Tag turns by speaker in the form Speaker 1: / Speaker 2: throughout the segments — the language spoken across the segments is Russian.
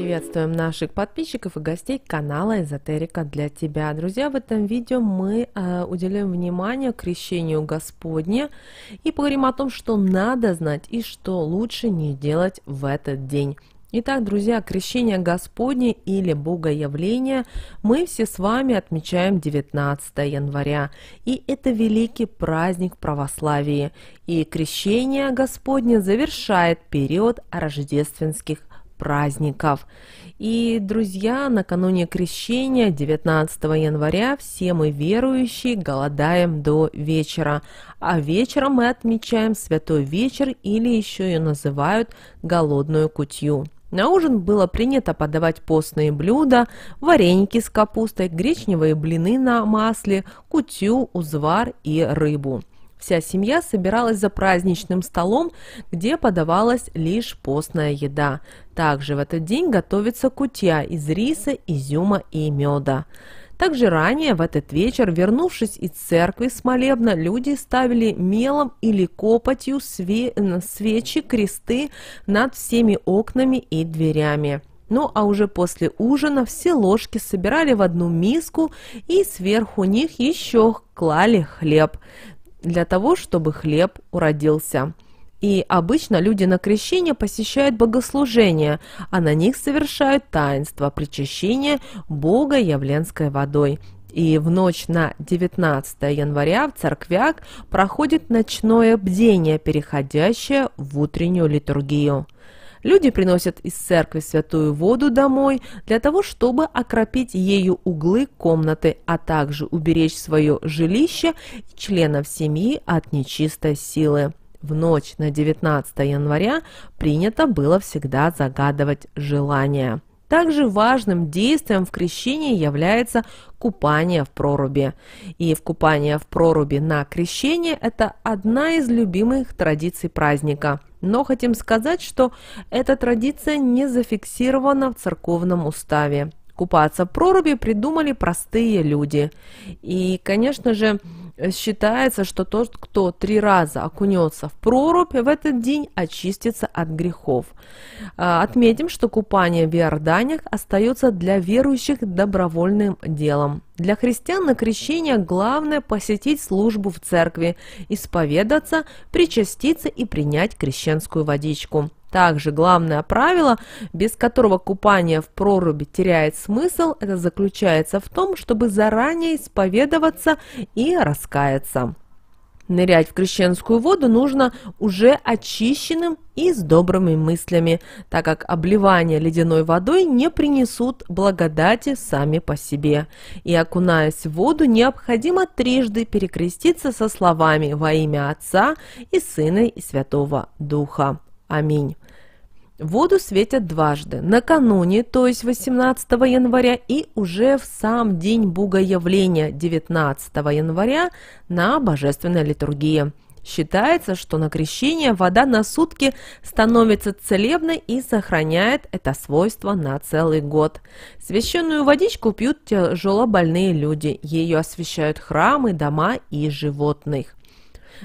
Speaker 1: Приветствуем наших подписчиков и гостей канала Эзотерика для тебя. Друзья, в этом видео мы э, уделяем внимание крещению Господне и поговорим о том, что надо знать и что лучше не делать в этот день. Итак, друзья, крещение Господне или Богоявление мы все с вами отмечаем 19 января. И это великий праздник православии. И крещение Господне завершает период рождественских праздников. И, друзья, накануне крещения 19 января все мы верующие голодаем до вечера, а вечером мы отмечаем Святой Вечер или еще ее называют голодную кутью. На ужин было принято подавать постные блюда, вареники с капустой, гречневые блины на масле, кутю, узвар и рыбу. Вся семья собиралась за праздничным столом, где подавалась лишь постная еда. Также в этот день готовится кутья из риса, изюма и меда. Также ранее в этот вечер, вернувшись из церкви с молебна, люди ставили мелом или копотью све свечи, кресты над всеми окнами и дверями. Ну а уже после ужина все ложки собирали в одну миску и сверху них еще клали хлеб для того, чтобы хлеб уродился. И обычно люди на крещение посещают богослужение, а на них совершают таинство причащения Бога явленской водой. И в ночь на 19 января в церквях проходит ночное бдение, переходящее в утреннюю литургию. Люди приносят из церкви святую воду домой для того, чтобы окропить ею углы комнаты, а также уберечь свое жилище и членов семьи от нечистой силы. В ночь на 19 января принято было всегда загадывать желания. Также важным действием в крещении является купание в проруби. И в купание в проруби на крещение – это одна из любимых традиций праздника – но хотим сказать, что эта традиция не зафиксирована в церковном уставе. Купаться в проруби придумали простые люди. И, конечно же, Э, считается, что тот, кто три раза окунется в прорубь, в этот день очистится от грехов. А, отметим, что купание в Иорданиях остается для верующих добровольным делом. Для христиан на крещение главное посетить службу в церкви, исповедаться, причаститься и принять крещенскую водичку. Также главное правило, без которого купание в проруби теряет смысл, это заключается в том, чтобы заранее исповедоваться и раскаяться. Нырять в крещенскую воду нужно уже очищенным и с добрыми мыслями, так как обливание ледяной водой не принесут благодати сами по себе. И окунаясь в воду, необходимо трижды перекреститься со словами «Во имя Отца и Сына и Святого Духа». Аминь. Воду светят дважды, накануне, то есть 18 января, и уже в сам день Богоявления 19 января на Божественной литургии. Считается, что на крещение вода на сутки становится целебной и сохраняет это свойство на целый год. Священную водичку пьют тяжело больные люди, ее освещают храмы, дома и животных.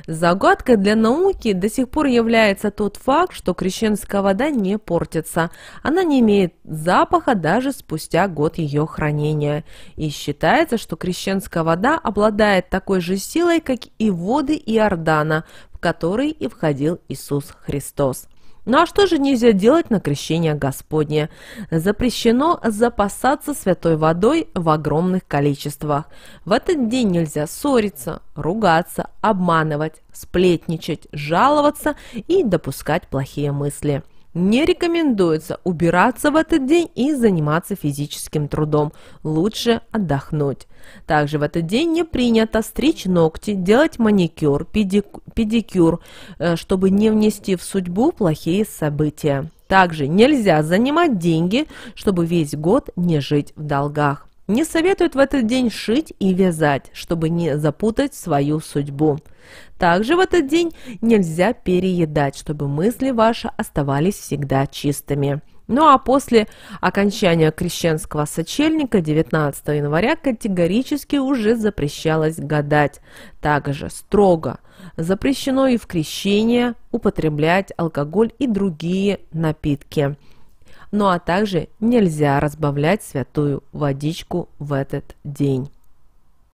Speaker 1: Загадкой для науки до сих пор является тот факт, что крещенская вода не портится. Она не имеет запаха даже спустя год ее хранения. И считается, что крещенская вода обладает такой же силой, как и воды Иордана, в который и входил Иисус Христос. Ну а что же нельзя делать на крещение Господне? Запрещено запасаться святой водой в огромных количествах. В этот день нельзя ссориться, ругаться, обманывать, сплетничать, жаловаться и допускать плохие мысли. Не рекомендуется убираться в этот день и заниматься физическим трудом. Лучше отдохнуть. Также в этот день не принято стричь ногти, делать маникюр, педикюр, э, чтобы не внести в судьбу плохие события. Также нельзя занимать деньги, чтобы весь год не жить в долгах. Не советуют в этот день шить и вязать, чтобы не запутать свою судьбу. Также в этот день нельзя переедать, чтобы мысли ваши оставались всегда чистыми. Ну а после окончания крещенского сочельника 19 января категорически уже запрещалось гадать. Также строго запрещено и в крещение употреблять алкоголь и другие напитки ну а также нельзя разбавлять святую водичку в этот день.